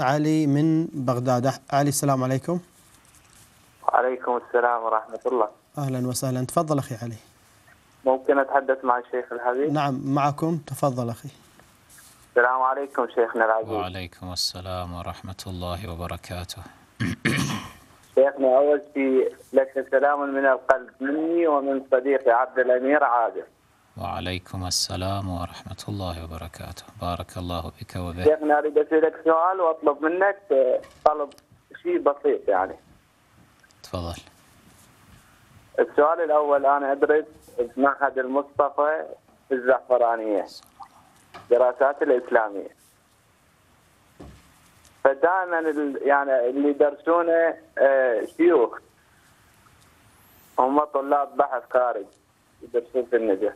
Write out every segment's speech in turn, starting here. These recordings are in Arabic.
علي من بغداد علي السلام عليكم وعليكم السلام ورحمة الله أهلا وسهلا تفضل أخي علي ممكن أتحدث مع الشيخ الحبيب نعم معكم تفضل أخي السلام عليكم شيخنا العزيز وعليكم السلام ورحمة الله وبركاته شيخنا أول شيء لك سلام من القلب مني ومن صديقي عبد الأمير عادل وعليكم السلام ورحمة الله وبركاته بارك الله بك وبك شيخنا أريد أسألك سؤال وأطلب منك آه، طلب شيء بسيط يعني تفضل السؤال الأول أنا أدرس في معهد المصطفى في الزعفرانية دراسات الإسلامية فدائما يعني اللي يدرسونه آه، شيوخ هم طلاب بحث خارج يدرسون في النجف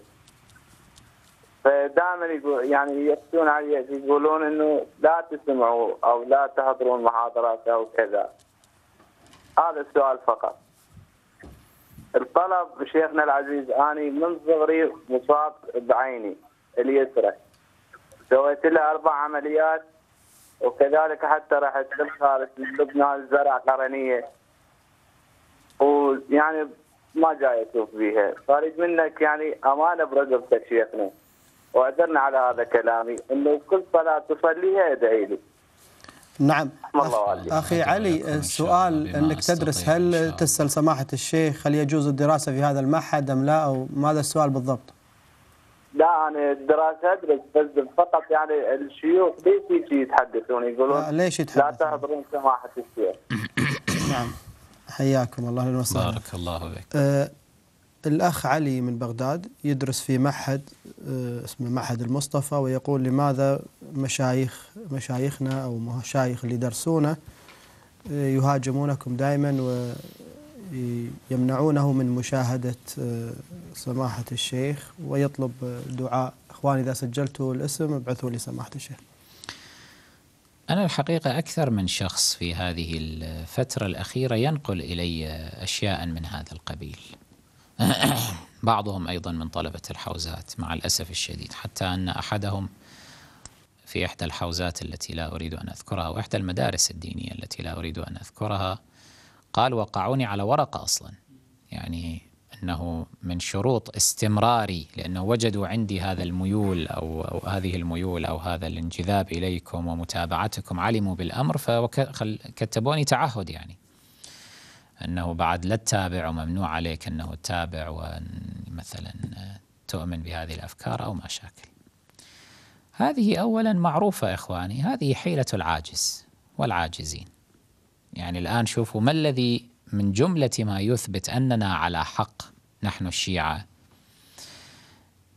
فدائما يعني يفتون علي يقولون انه لا تسمعوا او لا تحضرون محاضرات او كذا هذا السؤال فقط الطلب شيخنا العزيز اني من صغري مصاب بعيني اليسرى سويت لها اربع عمليات وكذلك حتى رحت للخارج لبنان زرع قرنيه ويعني ما جاي اشوف بيها خارج منك يعني امانه برقبتك شيخنا وأدلنا على هذا كلامي أنه كل صلاة تصليها ادعي لي نعم الله أخي علي السؤال أنك تدرس هل تسأل سماحة الشيخ هل يجوز الدراسة في هذا المعهد أم لا أو ماذا السؤال بالضبط لا أنا يعني الدراسة أدرس بس فقط يعني الشيوخ ليش يجي يتحدثون يقولون ليش يتحدثون؟ لا تحضرون سماحة الشيخ نعم حياكم الله وسهلا بارك الله فيك أه، الأخ علي من بغداد يدرس في معهد آه، اسمه معهد المصطفى ويقول لماذا مشايخ مشايخنا أو مشايخ اللي درسونا آه، يهاجمونكم دائما ويمنعونه من مشاهدة آه، سماحة الشيخ ويطلب دعاء إخواني إذا سجلتوا الاسم ابعثوا لي سماحة الشيخ أنا الحقيقة أكثر من شخص في هذه الفترة الأخيرة ينقل إلي أشياء من هذا القبيل بعضهم أيضا من طلبة الحوزات مع الأسف الشديد حتى أن أحدهم في إحدى الحوزات التي لا أريد أن أذكرها وإحدى المدارس الدينية التي لا أريد أن أذكرها قال وقعوني على ورقة أصلا يعني أنه من شروط استمراري لأنه وجدوا عندي هذا الميول أو, أو هذه الميول أو هذا الانجذاب إليكم ومتابعتكم علموا بالأمر فكتبوني تعهد يعني أنه بعد لا تتابع وممنوع عليك أنه تتابع ومثلا آه، تؤمن بهذه الأفكار أو ما شاكل هذه أولا معروفة إخواني هذه حيلة العاجز والعاجزين يعني الآن شوفوا ما الذي من جملة ما يثبت أننا على حق نحن الشيعة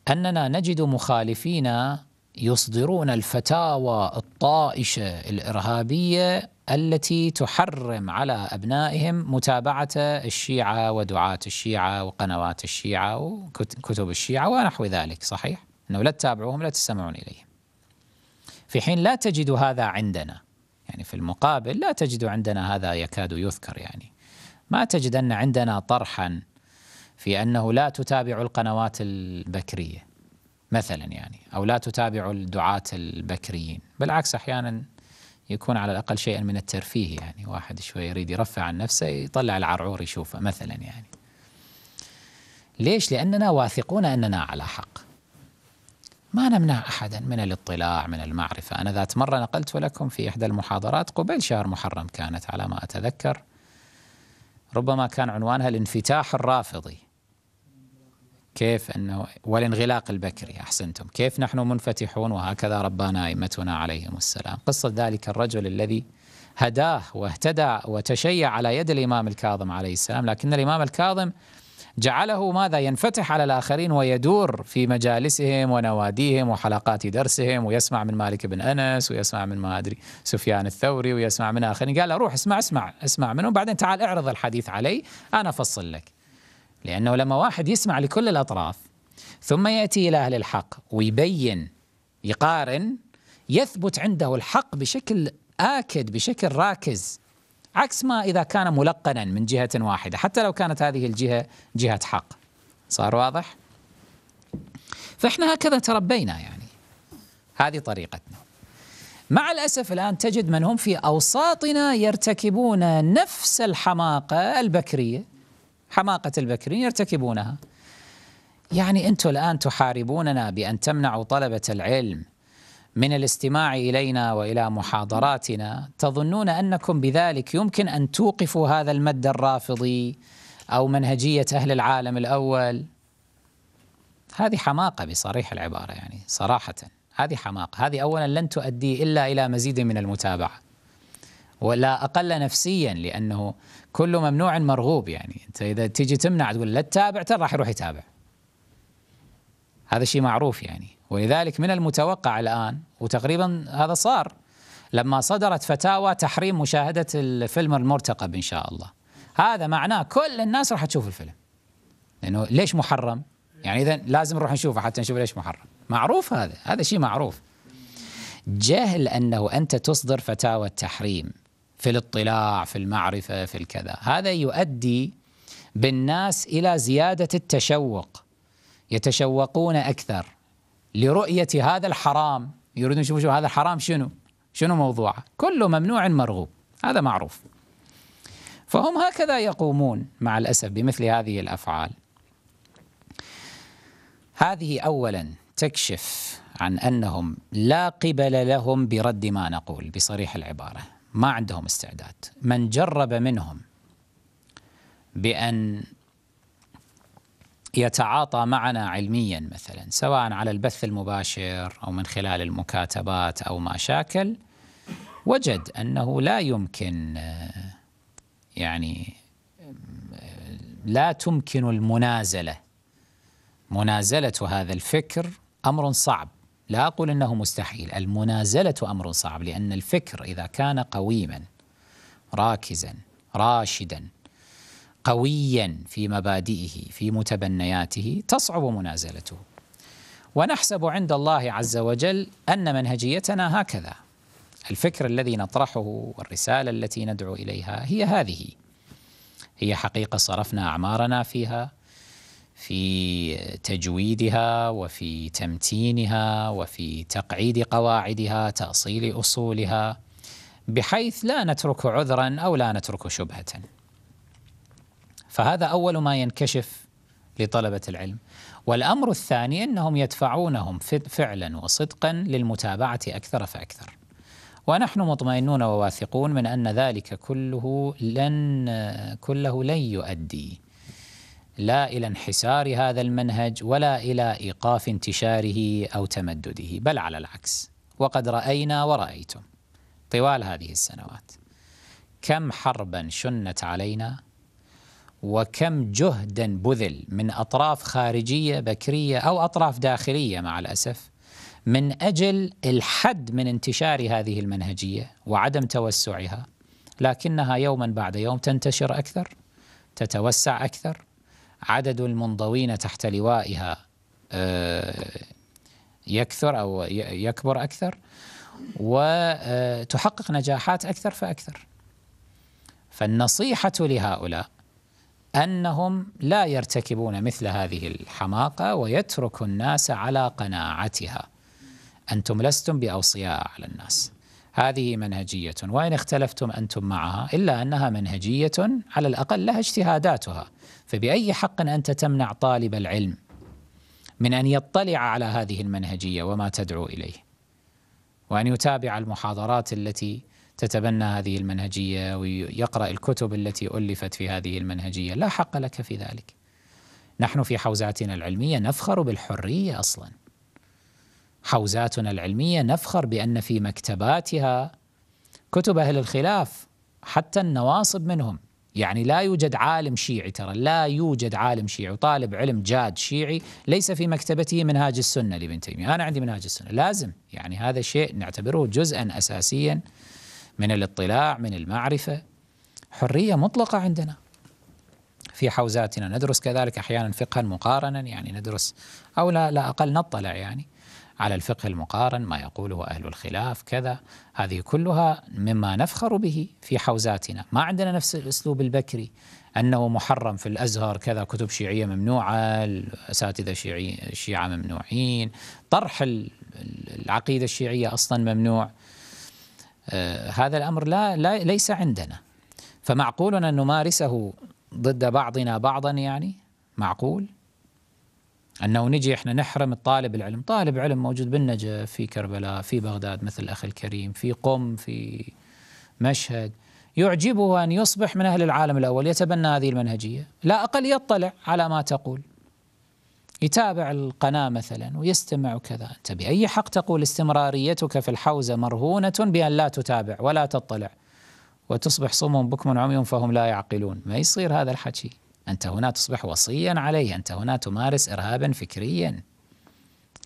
أننا نجد مخالفين يصدرون الفتاوى الطائشة الإرهابية التي تحرم على أبنائهم متابعة الشيعة ودعاة الشيعة وقنوات الشيعة وكتب الشيعة ونحو ذلك صحيح؟ أنه لا تتابعوهم لا تستمعون إليهم في حين لا تجد هذا عندنا يعني في المقابل لا تجد عندنا هذا يكاد يذكر يعني ما تجد أن عندنا طرحا في أنه لا تتابع القنوات البكرية مثلا يعني أو لا تتابع الدعاة البكريين بالعكس أحيانا يكون على الأقل شيئا من الترفيه يعني واحد شوي يريد يرفع عن نفسه يطلع العرعور يشوفه مثلا يعني ليش؟ لأننا واثقون أننا على حق ما نمنع أحدا من الاطلاع من المعرفة أنا ذات مرة نقلت لكم في إحدى المحاضرات قبل شهر محرم كانت على ما أتذكر ربما كان عنوانها الانفتاح الرافضي كيف أنه والانغلاق البكري أحسنتم كيف نحن منفتحون وهكذا ربانا أئمتنا عليهم السلام قصة ذلك الرجل الذي هداه واهتدى وتشيع على يد الإمام الكاظم عليه السلام لكن الإمام الكاظم جعله ماذا ينفتح على الآخرين ويدور في مجالسهم ونواديهم وحلقات درسهم ويسمع من مالك بن أنس ويسمع من ما أدري سفيان الثوري ويسمع من آخرين قال له روح اسمع اسمع اسمع منهم بعدين تعال اعرض الحديث علي أنا أفصل لك لأنه لما واحد يسمع لكل الأطراف ثم يأتي إلى أهل الحق ويبين يقارن يثبت عنده الحق بشكل آكد بشكل راكز عكس ما إذا كان ملقنا من جهة واحدة حتى لو كانت هذه الجهة جهة حق صار واضح؟ فإحنا هكذا تربينا يعني هذه طريقتنا مع الأسف الآن تجد من هم في أوساطنا يرتكبون نفس الحماقة البكرية حماقة البكرين يرتكبونها يعني أنتم الآن تحاربوننا بأن تمنعوا طلبة العلم من الاستماع إلينا وإلى محاضراتنا تظنون أنكم بذلك يمكن أن توقفوا هذا المد الرافضي أو منهجية أهل العالم الأول هذه حماقة بصريح العبارة يعني صراحة هذه حماقة هذه أولا لن تؤدي إلا إلى مزيد من المتابعة ولا اقل نفسيا لانه كل ممنوع مرغوب يعني انت اذا تيجي تمنع تقول لا تتابع ترى راح يروح يتابع هذا شيء معروف يعني ولذلك من المتوقع الان وتقريبا هذا صار لما صدرت فتاوى تحريم مشاهده الفيلم المرتقب ان شاء الله هذا معناه كل الناس راح تشوف الفيلم لانه ليش محرم يعني اذا لازم نروح نشوفه حتى نشوف ليش محرم معروف هذا هذا شيء معروف جهل انه انت تصدر فتاوى التحريم في الاطلاع في المعرفة في الكذا هذا يؤدي بالناس إلى زيادة التشوق يتشوقون أكثر لرؤية هذا الحرام يريدون يشوفوا هذا الحرام شنو شنو موضوعه كله ممنوع مرغوب هذا معروف فهم هكذا يقومون مع الأسف بمثل هذه الأفعال هذه أولا تكشف عن أنهم لا قبل لهم برد ما نقول بصريح العبارة ما عندهم استعداد من جرب منهم بأن يتعاطى معنا علميا مثلا سواء على البث المباشر أو من خلال المكاتبات أو ما شاكل وجد أنه لا يمكن يعني لا تمكن المنازلة منازلة هذا الفكر أمر صعب لا أقول أنه مستحيل المنازلة أمر صعب لأن الفكر إذا كان قويما راكزا راشدا قويا في مبادئه في متبنياته تصعب منازلته ونحسب عند الله عز وجل أن منهجيتنا هكذا الفكر الذي نطرحه والرسالة التي ندعو إليها هي هذه هي حقيقة صرفنا أعمارنا فيها في تجويدها وفي تمتينها وفي تقعيد قواعدها تأصيل أصولها بحيث لا نترك عذرا أو لا نترك شبهة فهذا أول ما ينكشف لطلبة العلم والأمر الثاني أنهم يدفعونهم فعلا وصدقا للمتابعة أكثر فأكثر ونحن مطمئنون وواثقون من أن ذلك كله لن كله لن يؤدي لا إلى انحسار هذا المنهج ولا إلى إيقاف انتشاره أو تمدده بل على العكس وقد رأينا ورأيتم طوال هذه السنوات كم حربا شنت علينا وكم جهدا بذل من أطراف خارجية بكرية أو أطراف داخلية مع الأسف من أجل الحد من انتشار هذه المنهجية وعدم توسعها لكنها يوما بعد يوم تنتشر أكثر تتوسع أكثر عدد المنضوين تحت لوائها آه، يكثر أو يكبر أكثر وتحقق آه، نجاحات أكثر فأكثر فالنصيحة لهؤلاء أنهم لا يرتكبون مثل هذه الحماقة ويترك الناس على قناعتها أنتم لستم بأوصياء على الناس هذه منهجية وإن اختلفتم أنتم معها إلا أنها منهجية على الأقل لها اجتهاداتها فبأي حق أنت تمنع طالب العلم من أن يطلع على هذه المنهجية وما تدعو إليه وأن يتابع المحاضرات التي تتبنى هذه المنهجية ويقرأ الكتب التي ألفت في هذه المنهجية لا حق لك في ذلك نحن في حوزاتنا العلمية نفخر بالحرية أصلاً حوزاتنا العلميه نفخر بان في مكتباتها كتب اهل الخلاف حتى النواصب منهم يعني لا يوجد عالم شيعي ترى لا يوجد عالم شيعي وطالب علم جاد شيعي ليس في مكتبته منهاج السنة لابن تيمية أنا عندي منهاج السنة لازم يعني هذا شيء نعتبره جزءا أساسيا من الاطلاع من المعرفة حرية مطلقة عندنا في حوزاتنا ندرس كذلك أحيانا فقها مقارنا يعني ندرس أو لا, لا أقل نطلع يعني على الفقه المقارن ما يقوله أهل الخلاف كذا هذه كلها مما نفخر به في حوزاتنا ما عندنا نفس الأسلوب البكري أنه محرم في الأزهر كذا كتب شيعية ممنوعة الأساتذة شيعي ممنوعين طرح العقيدة الشيعية أصلا ممنوع آه، هذا الأمر لا, لا ليس عندنا فمعقول أن نمارسه ضد بعضنا بعضا يعني معقول انه نجي احنا نحرم الطالب العلم، طالب علم موجود بالنجف، في كربلاء، في بغداد مثل الاخ الكريم، في قم، في مشهد، يعجبه ان يصبح من اهل العالم الاول، يتبنى هذه المنهجيه، لا اقل يطلع على ما تقول. يتابع القناه مثلا ويستمع وكذا، انت باي حق تقول استمراريتك في الحوزه مرهونه بان لا تتابع ولا تطلع وتصبح صم بكم عمي فهم لا يعقلون، ما يصير هذا الحكي. أنت هنا تصبح وصيا عليه أنت هنا تمارس إرهابا فكريا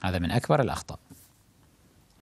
هذا من أكبر الأخطاء